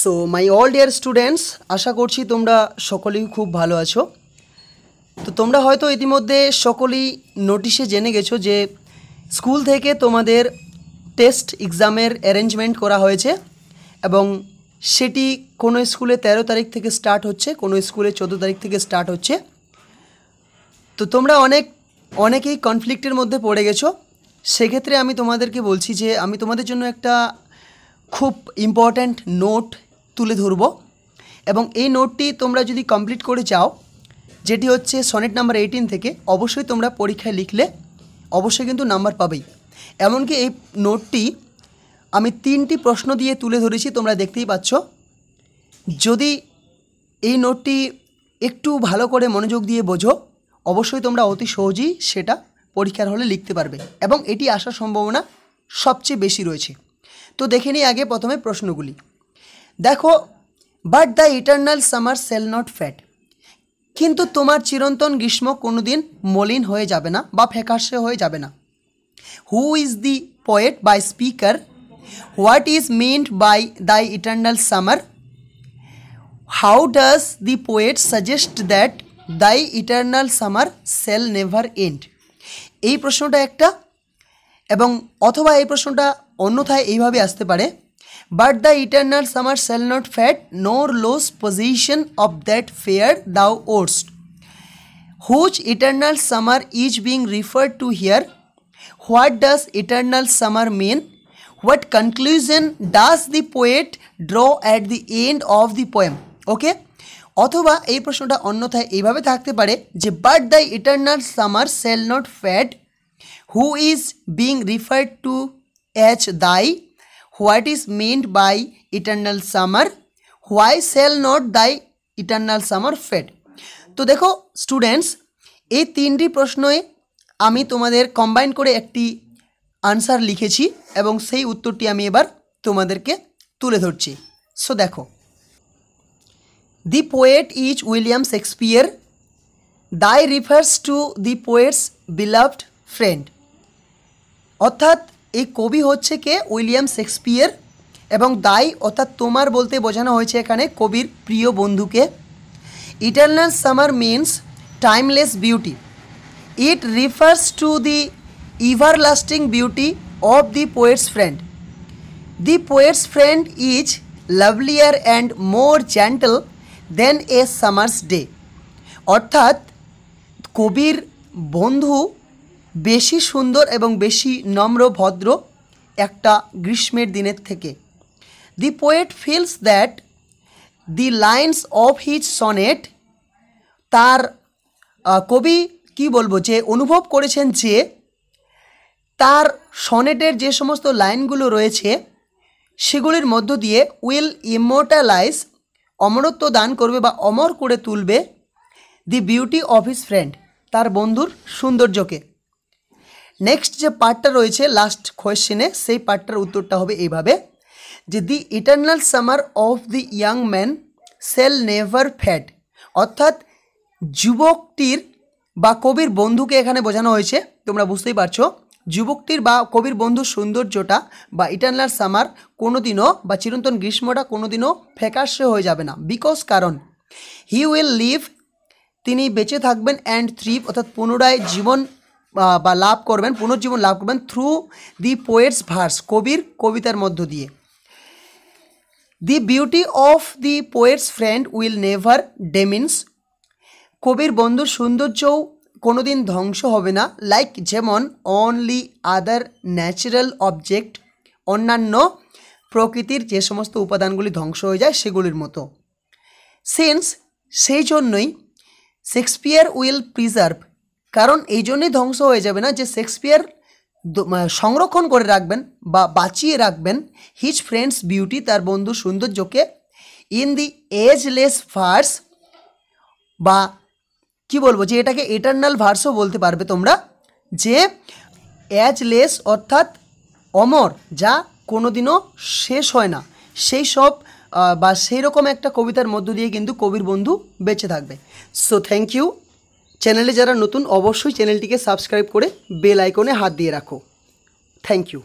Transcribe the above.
so my all dear students আশা করছি তোমরা সকলেই খুব ভালো আছো তো তোমরা হয়তো ইতিমধ্যে সকলেই নোটিশে জেনে গেছো যে স্কুল থেকে তোমাদের টেস্ট এক্সামের অ্যারেঞ্জমেন্ট করা হয়েছে এবং সেটি কোনো স্কুলে ১৩ তারিখ থেকে স্টার্ট হচ্ছে কোনো স্কুলে ১৪ তারিখ থেকে স্টার্ট হচ্ছে তো তোমরা অনেক অনেকেই কনফ্লিক্টের মধ্যে পড়ে গেছো সেক্ষেত্রে আমি তোমাদেরকে বলছি যে আমি তোমাদের জন্য একটা খুব ইম্পর্ট্যান্ট নোট তুলে ধরব এবং এই নোটটি তোমরা যদি কমপ্লিট করে চাও যেটি হচ্ছে সনেট নাম্বার এইটিন থেকে অবশ্যই তোমরা পরীক্ষায় লিখলে অবশ্যই কিন্তু নাম্বার পাবেই এমনকি এই নোটটি আমি তিনটি প্রশ্ন দিয়ে তুলে ধরেছি তোমরা দেখতেই পাচ্ছ যদি এই নোটটি একটু ভালো করে মনোযোগ দিয়ে বোঝো অবশ্যই তোমরা অতি সহজেই সেটা পরীক্ষার হলে লিখতে পারবে এবং এটি আসার সম্ভাবনা সবচেয়ে বেশি রয়েছে তো দেখে নিই আগে প্রথমে প্রশ্নগুলি দেখো but the eternal summer shall not fade কিন্তু তোমার চিরন্তন গ্রীষ্ম কোনোদিন মলিন হয়ে যাবে না বা ফ্যাকাশে হয়ে যাবে না who is the poet by speaker what is meant by the eternal summer how does the poet suggest that the eternal summer shall never end এই প্রশ্নটা একটা अथवा यह प्रश्न अन्न्य आसते परे but the eternal summer shall not fade nor lose possession of that fair thou ओर्स whose eternal summer is be referred to here what does eternal summer mean what conclusion does the poet draw at the end of the poem okay अथवा प्रश्न अन्न्य थकते परे the the eternal summer shall not fade who is being referred to as thy what is meant by eternal summer why shall not thy eternal summer fade তো দেখো students এই তিনটি প্রশ্নই আমি তোমাদের কম্বাইন করে একটি আনসার লিখেছি এবং সেই উত্তরটি আমি এবার তোমাদেরকে তুলে ধরছি সো দেখো the poet is William Shakespeare thy refers to the poet's beloved friend অর্থাৎ এই কবি হচ্ছে কে উইলিয়াম শেক্সপিয়ার এবং দায়ী অর্থাৎ তোমার বলতে বোঝানো হয়েছে এখানে কবির প্রিয় বন্ধুকে eternal summer means timeless beauty it refers to the everlasting beauty of the poet's friend the poet's friend is lovelier and more gentle than a summer's day অর্থাৎ কবির বন্ধু বেশি সুন্দর এবং বেশি নম্র ভদ্র একটা গ্রীষ্মের দিনের থেকে the poet feels that the lines of his sonnet তার কবি কি বলবো যে অনুভব করেছেন যে তার সনেটের যে সমস্ত লাইনগুলো রয়েছে সেগুলির মধ্য দিয়ে উইল ইমোটালাইজ অমরত্ব দান করবে বা অমর করে তুলবে the beauty of his friend তার বন্ধুর সৌন্দর্যকে নেক্সট যে পার্টটা রয়েছে লাস্ট কোয়েশ্চেনে সেই পার্টটার উত্তরটা হবে এইভাবে যে the eternal summer of the young man shall never fade অর্থাৎ যুবকটির বা কবির বন্ধুকে এখানে বোঝানো হয়েছে তোমরা বুঝতেই পারছো যুবকটির বা কবির বন্ধু সৌন্দর্যটা বা ইটার্নাল সামার কোনোদিনও বা চিরন্তন গ্রীষ্মটা কোনোদিনও ফ্যাকাশে হয়ে যাবে না বিকজ কারণ হি উইল লিভ তিনি বেঁচে থাকবেন অ্যান্ড থ্রিপ অর্থাৎ পুনরায় জীবন বা লাভ করবেন পুনর্জীবন লাভ করবেন থ্রু দি পোয়েটস ভার্স কবির কবিতার মধ্য দিয়ে the beauty of the poet's friend will never diminish কবির বন্ধুর সৌন্দর্যও কোনো দিন ধ্বংস হবে না লাইক যেমন অনলি আদার ন্যাচারাল অবজেক্ট অন্যান্য প্রকৃতির যে সমস্ত উপাদানগুলি ধ্বংস হয়ে যায় সেগুলির মতো সিন্স সেই জন্যই শেক্সপিয়ার উইল প্রিজার্ভ কারণ এই জন্যই ধ্বংস হয়ে যাবে না যে শেক্সপিয়ার সংরক্ষণ করে রাখবেন বা বাঁচিয়ে রাখবেন হিজ ফ্রেন্ডস বিউটি তার বন্ধু সৌন্দর্যকে ইন দি এজলেস ভার্স বা কি বলবো যে এটাকে এটার্নাল ভার্সও বলতে পারবে তোমরা যে অ্যাজলেস অর্থাৎ অমর যা কোনোদিনও শেষ হয় না সেই সব বা সেই রকম একটা কবিতার মধ্য দিয়ে কিন্তু কবির বন্ধু বেঁচে থাকবে সো থ্যাংক ইউ চ্যানেলে যারা নতুন অবশ্যই চ্যানেলটিকে সাবস্ক্রাইব করে বেল আইকনে হাত দিয়ে রাখো থ্যাংক ইউ